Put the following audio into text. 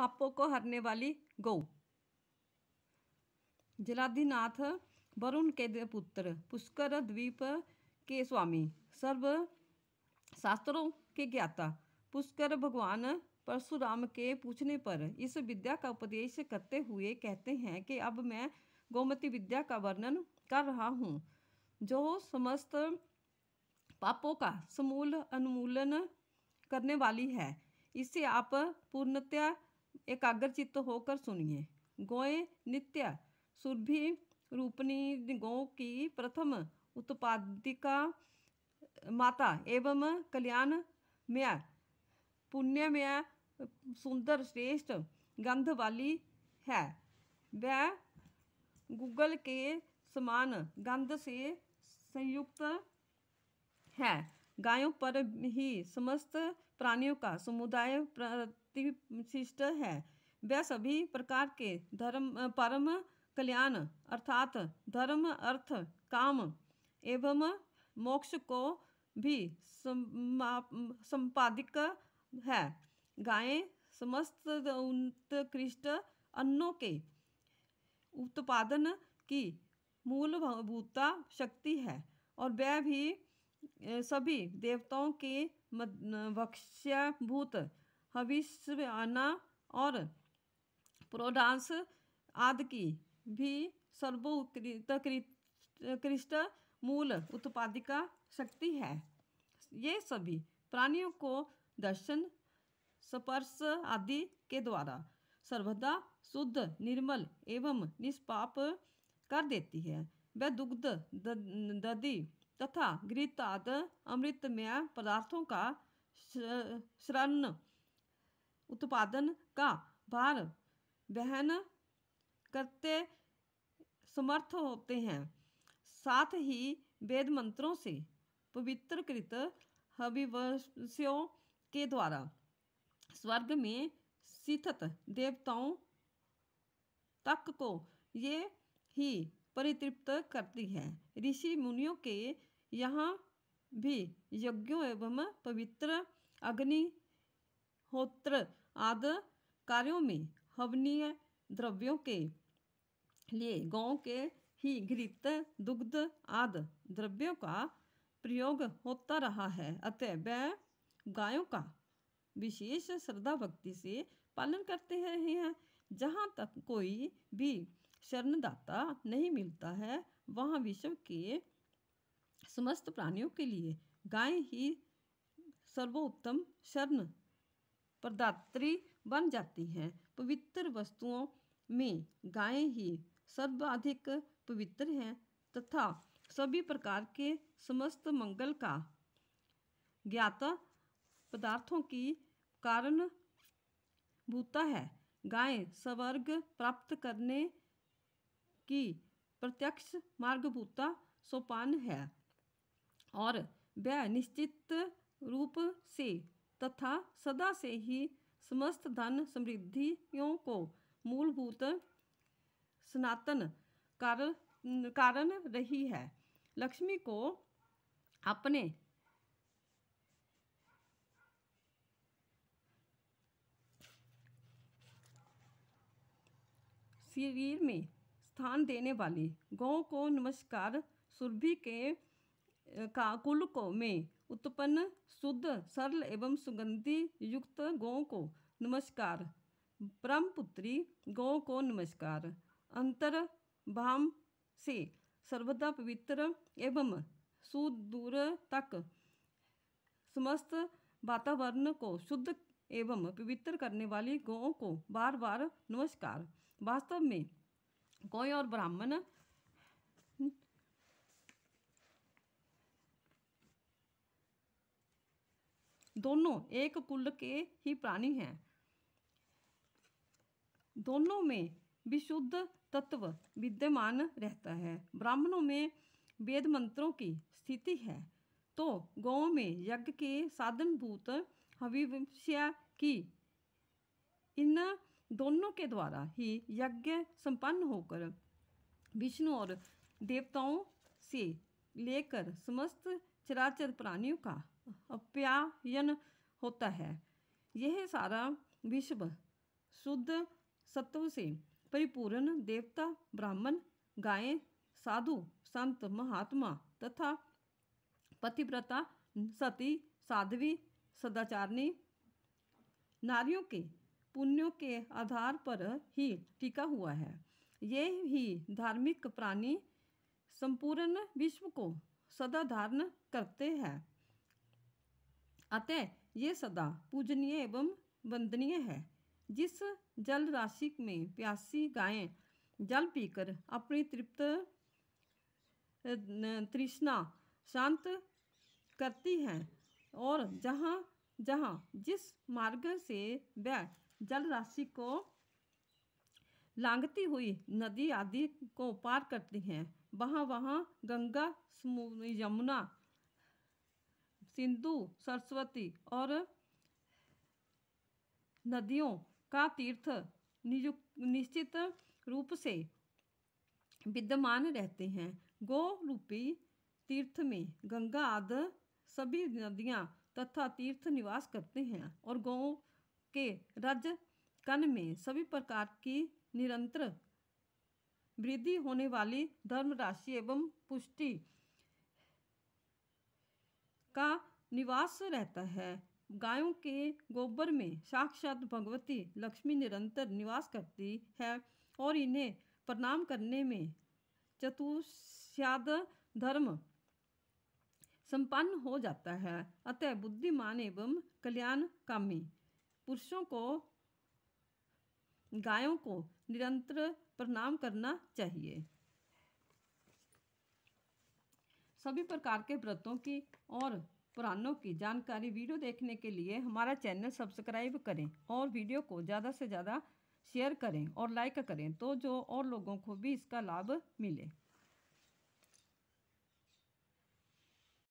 पापों को हरने वाली गौ जलाधिनाथ वरुण के पुत्र पुष्कर द्वीप के स्वामी सर्व शास्त्रों के ज्ञाता पुष्कर भगवान परशुराम के पूछने पर इस विद्या का उपदेश करते हुए कहते हैं कि अब मैं गोमती विद्या का वर्णन कर रहा हूँ जो समस्त पापों का समूल अनुमूलन करने वाली है इससे आप पूर्णतया एकाग्र चित्त होकर सुनिए गोए नित्य सुरभि रूपनी गो की प्रथम उत्पादिका माता एवं कल्याण म्या पुण्य म्या सुंदर श्रेष्ठ गंध वाली है वह गूगल के समान गंध से संयुक्त है गायों पर ही समस्त प्राणियों का समुदाय शक्ति है वह सभी प्रकार के धर्म परम कल्याण अर्थात धर्म अर्थ काम एवं मोक्ष को भी संपादिक है गायें समस्त उत्कृष्ट अन्नों के उत्पादन की मूलभूता शक्ति है और वह भी सभी देवताओं के भक्ष्यभूत हविष्याना और प्रोडांस आदि की भी सर्वोत्कृष्ट मूल उत्पादिका शक्ति है ये सभी प्राणियों को दर्शन स्पर्श आदि के द्वारा सर्वदा शुद्ध निर्मल एवं निष्पाप कर देती है वह दुग्ध दधि तथा घृत आदि अमृतमय पदार्थों का श्रण उत्पादन का भार वहन करते समर्थ होते हैं साथ ही वेद मंत्रों से पवित्र कृत हविवश्यों के द्वारा स्वर्ग में स्थित देवताओं तक को ये ही परितृप्त करती है ऋषि मुनियों के यहाँ भी यज्ञों एवं पवित्र अग्निहोत्र आदि कार्यों में हवनीय द्रव्यों के लिए गौ के ही घृत दुग्ध आदि द्रव्यों का प्रयोग होता रहा है अतः वह गायों का विशेष श्रद्धा भक्ति से पालन करते रहे हैं जहाँ तक कोई भी शरणदाता नहीं मिलता है वहाँ विश्व के समस्त प्राणियों के लिए गाय ही सर्वोत्तम शरण प्रदात्री बन जाती है पवित्र वस्तुओं में गायें ही सर्वाधिक पवित्र हैं तथा सभी प्रकार के समस्त मंगल का ज्ञाता पदार्थों की कारण भूता है गाय स्वर्ग प्राप्त करने की प्रत्यक्ष मार्ग भूता सोपान है और वह निश्चित रूप से तथा सदा से ही समस्त धन समृद्धियों को मूलभूत सनातन कारण रही है लक्ष्मी को अपने शरीर में स्थान देने वाली गौ को नमस्कार सुरभि के का कुल को में उत्पन्न शुद्ध सरल एवं सुगंधि युक्त गौ को नमस्कार परमपुत्री गौ को नमस्कार अंतर भाम से सर्वदा पवित्र एवं सुदूर तक समस्त वातावरण को शुद्ध एवं पवित्र करने वाली गौ को बार बार नमस्कार वास्तव में गौ और ब्राह्मण दोनों एक कुल के ही प्राणी हैं दोनों में विशुद्ध तत्व विद्यमान रहता है ब्राह्मणों में वेद मंत्रों की स्थिति है तो गौ में यज्ञ के साधन भूत हविष्या की इन दोनों के द्वारा ही यज्ञ संपन्न होकर विष्णु और देवताओं से लेकर समस्त चराचर प्राणियों का अप्यायन होता है यह सारा विश्व शुद्ध सत्व से परिपूर्ण देवता ब्राह्मण गायें साधु संत महात्मा तथा पतिव्रता सती साध्वी सदाचारणी नारियों के पुण्यों के आधार पर ही टिका हुआ है यही ही धार्मिक प्राणी संपूर्ण विश्व को सदा धारण करते हैं अतः ये सदा पूजनीय एवं वंदनीय है जिस जल राशि में प्यासी गायें जल पीकर अपनी तृप्त तृष्णा शांत करती हैं और जहाँ जहाँ जिस मार्ग से वह जल राशि को लांगती हुई नदी आदि को पार करती हैं वहाँ वहाँ गंगा यमुना सिंधु सरस्वती और नदियों का तीर्थ निश्चित रूप से विद्यमान रहते हैं गो रूपी तीर्थ में गंगा आदि सभी नदियाँ तथा तीर्थ निवास करते हैं और गौ के रज कन में सभी प्रकार की निरंतर वृद्धि होने वाली धर्मराशि एवं पुष्टि का निवास रहता है गायों के गोबर में साक्षात भगवती लक्ष्मी निरंतर निवास करती है और इन्हें प्रणाम करने में चतुष्याद धर्म संपन्न हो जाता है अतः बुद्धिमान एवं कल्याणकामी पुरुषों को गायों को निरंतर प्रणाम करना चाहिए सभी प्रकार के व्रतों की और पुराणों की जानकारी वीडियो देखने के लिए हमारा चैनल सब्सक्राइब करें और वीडियो को ज़्यादा से ज़्यादा शेयर करें और लाइक करें तो जो और लोगों को भी इसका लाभ मिले